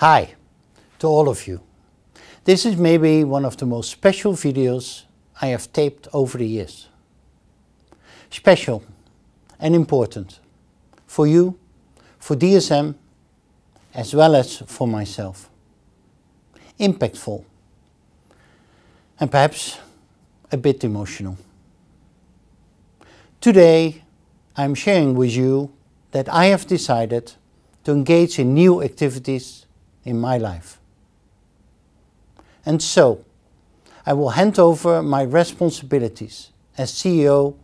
Hi to all of you. This is maybe one of the most special videos I have taped over the years. Special and important for you, for DSM, as well as for myself. Impactful and perhaps a bit emotional. Today I'm sharing with you that I have decided to engage in new activities in my life. And so, I will hand over my responsibilities as CEO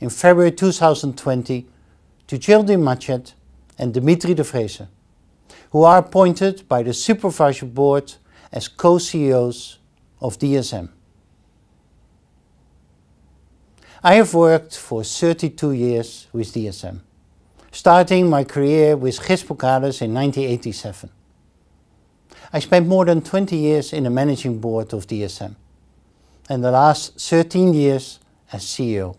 in February 2020 to Geraldine Machet and Dimitri de Vreese, who are appointed by the Supervisory Board as co-CEOs of DSM. I have worked for 32 years with DSM, starting my career with Gisbocades in 1987. I spent more than 20 years in the managing board of DSM and the last 13 years as CEO.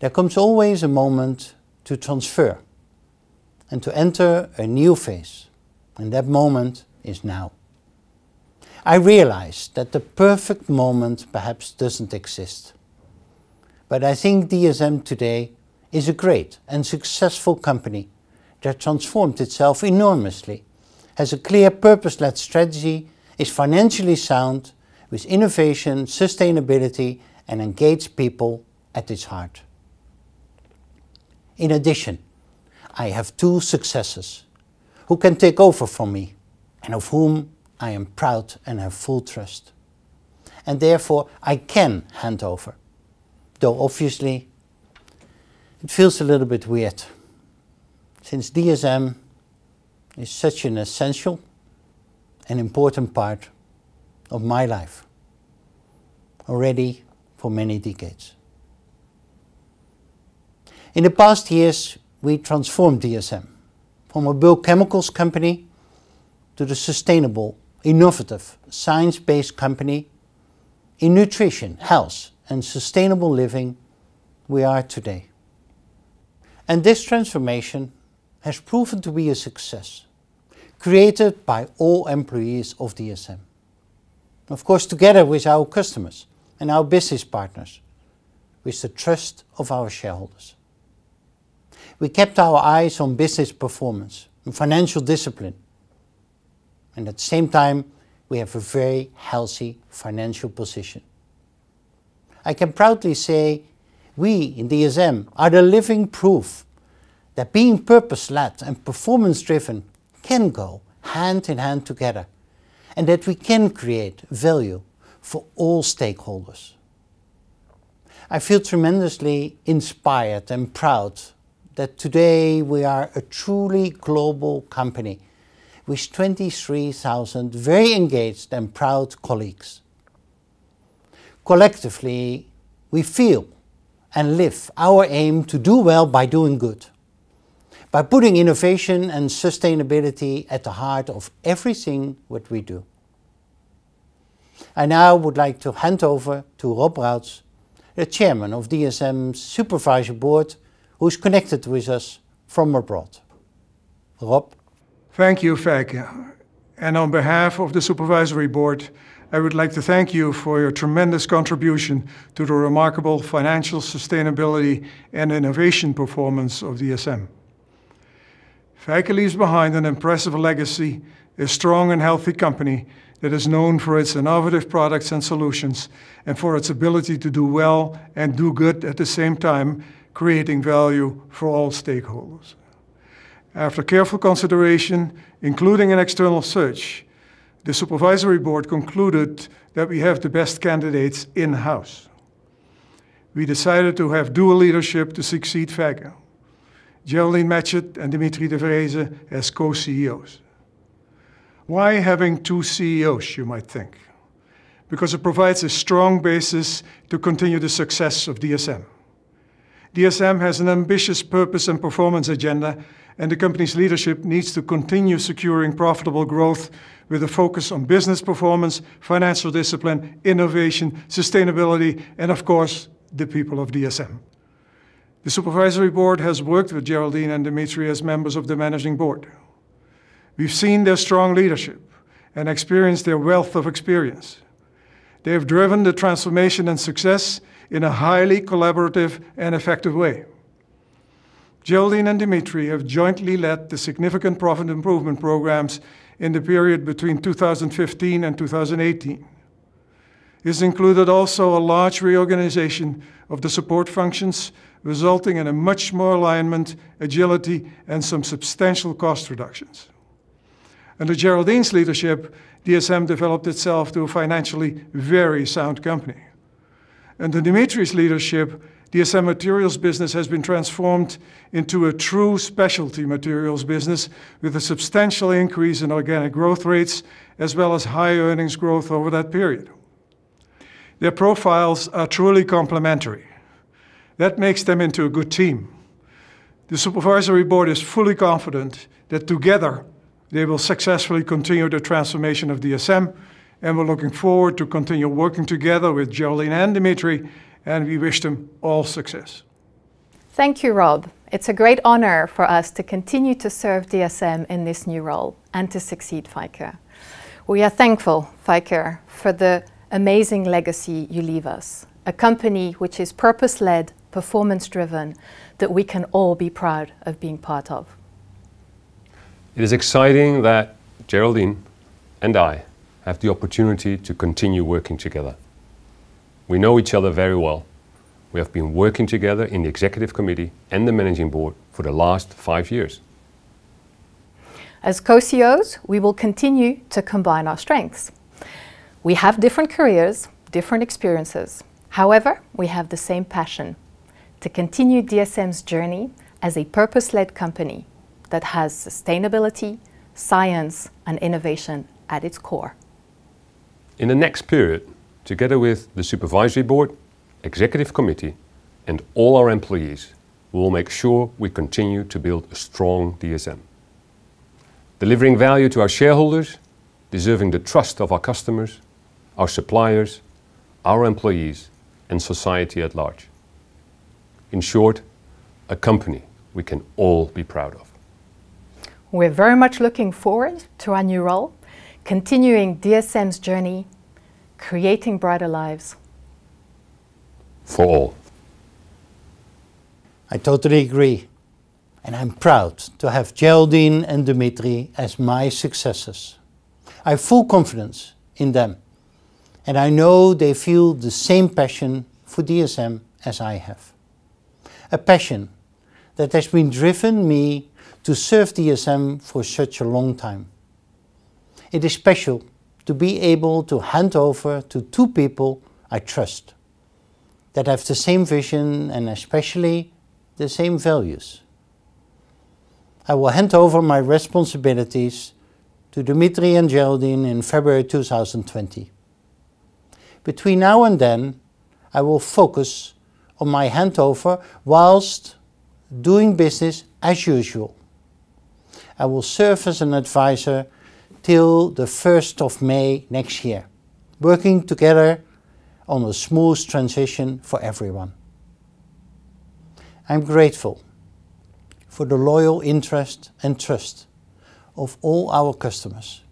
There comes always a moment to transfer and to enter a new phase, and that moment is now. I realize that the perfect moment perhaps doesn't exist, but I think DSM today is a great and successful company that transformed itself enormously has a clear purpose-led strategy, is financially sound, with innovation, sustainability and engaged people at its heart. In addition, I have two successors who can take over from me and of whom I am proud and have full trust. And therefore I can hand over, though obviously it feels a little bit weird. Since DSM is such an essential and important part of my life already for many decades. In the past years, we transformed DSM from a bulk chemicals company to the sustainable, innovative, science-based company in nutrition, health and sustainable living we are today. And this transformation has proven to be a success, created by all employees of DSM. Of course, together with our customers and our business partners, with the trust of our shareholders. We kept our eyes on business performance and financial discipline. And at the same time, we have a very healthy financial position. I can proudly say we in DSM are the living proof that being purpose-led and performance-driven can go hand in hand together and that we can create value for all stakeholders. I feel tremendously inspired and proud that today we are a truly global company with 23,000 very engaged and proud colleagues. Collectively, we feel and live our aim to do well by doing good by putting innovation and sustainability at the heart of everything what we do. I now would like to hand over to Rob Routs, the chairman of DSM's supervisory board, who is connected with us from abroad. Rob. Thank you, Feike. And on behalf of the supervisory board, I would like to thank you for your tremendous contribution to the remarkable financial sustainability and innovation performance of DSM. Faculty leaves behind an impressive legacy, a strong and healthy company that is known for its innovative products and solutions and for its ability to do well and do good at the same time, creating value for all stakeholders. After careful consideration, including an external search, the Supervisory Board concluded that we have the best candidates in-house. We decided to have dual leadership to succeed FAGA. Geraldine Matchett and Dimitri de Vreese as co-CEOs. Why having two CEOs, you might think? Because it provides a strong basis to continue the success of DSM. DSM has an ambitious purpose and performance agenda, and the company's leadership needs to continue securing profitable growth with a focus on business performance, financial discipline, innovation, sustainability, and of course, the people of DSM. The Supervisory Board has worked with Geraldine and Dimitri as members of the Managing Board. We've seen their strong leadership and experienced their wealth of experience. They have driven the transformation and success in a highly collaborative and effective way. Geraldine and Dimitri have jointly led the significant profit improvement programs in the period between 2015 and 2018. This included also a large reorganization of the support functions, resulting in a much more alignment, agility, and some substantial cost reductions. Under Geraldine's leadership, DSM developed itself to a financially very sound company. Under Dimitri's leadership, DSM materials business has been transformed into a true specialty materials business with a substantial increase in organic growth rates as well as high earnings growth over that period. Their profiles are truly complementary. That makes them into a good team. The Supervisory Board is fully confident that together they will successfully continue the transformation of DSM, and we're looking forward to continue working together with Geraldine and Dimitri, and we wish them all success. Thank you, Rob. It's a great honor for us to continue to serve DSM in this new role and to succeed FICA. We are thankful, FICA, for the amazing legacy you leave us, a company which is purpose led, performance driven, that we can all be proud of being part of. It is exciting that Geraldine and I have the opportunity to continue working together. We know each other very well. We have been working together in the Executive Committee and the Managing Board for the last five years. As co-CEOs, we will continue to combine our strengths. We have different careers, different experiences. However, we have the same passion to continue DSM's journey as a purpose-led company that has sustainability, science and innovation at its core. In the next period, together with the Supervisory Board, Executive Committee and all our employees, we will make sure we continue to build a strong DSM. Delivering value to our shareholders, deserving the trust of our customers our suppliers, our employees, and society at large. In short, a company we can all be proud of. We're very much looking forward to our new role, continuing DSM's journey, creating brighter lives. For all. I totally agree. And I'm proud to have Geraldine and Dimitri as my successors. I have full confidence in them and I know they feel the same passion for DSM as I have. A passion that has been driven me to serve DSM for such a long time. It is special to be able to hand over to two people I trust, that have the same vision and especially the same values. I will hand over my responsibilities to Dimitri and Geraldine in February 2020. Between now and then, I will focus on my handover whilst doing business as usual. I will serve as an advisor till the 1st of May next year, working together on a smooth transition for everyone. I'm grateful for the loyal interest and trust of all our customers,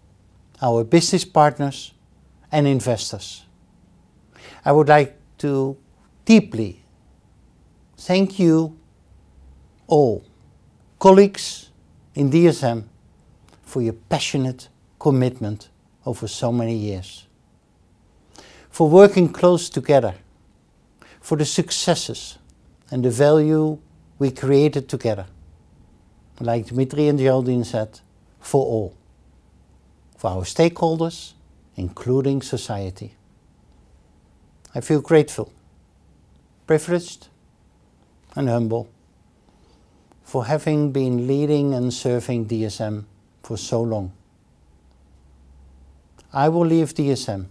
our business partners and investors. I would like to deeply thank you all, colleagues in DSM, for your passionate commitment over so many years, for working close together, for the successes and the value we created together. Like Dmitri and Geraldine said, for all, for our stakeholders, including society. I feel grateful, privileged, and humble for having been leading and serving DSM for so long. I will leave DSM,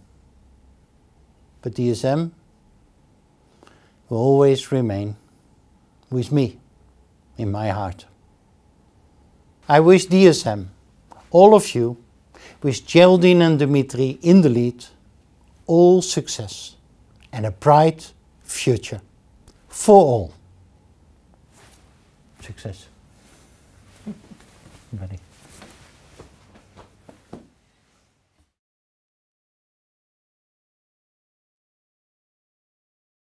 but DSM will always remain with me in my heart. I wish DSM, all of you, with Geraldine and Dimitri in the lead, all success and a bright future for all. Success. Ready.